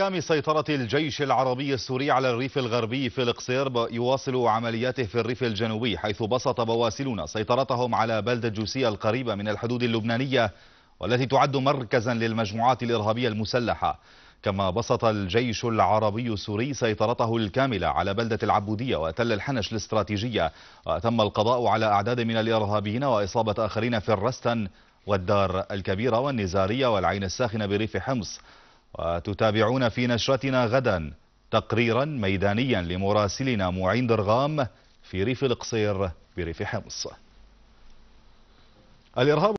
استحكام سيطرة الجيش العربي السوري على الريف الغربي في القصير يواصل عملياته في الريف الجنوبي حيث بسط بواسلنا سيطرتهم على بلدة جوسية القريبة من الحدود اللبنانية والتي تعد مركزا للمجموعات الإرهابية المسلحة كما بسط الجيش العربي السوري سيطرته الكاملة على بلدة العبودية وتل الحنش الاستراتيجية وتم القضاء على أعداد من الإرهابيين وإصابة آخرين في الرستن والدار الكبيرة والنزارية والعين الساخنة بريف حمص وتتابعون في نشرتنا غدا تقريرا ميدانيا لمراسلنا معين درغام في ريف القصير بريف حمص الإرهاب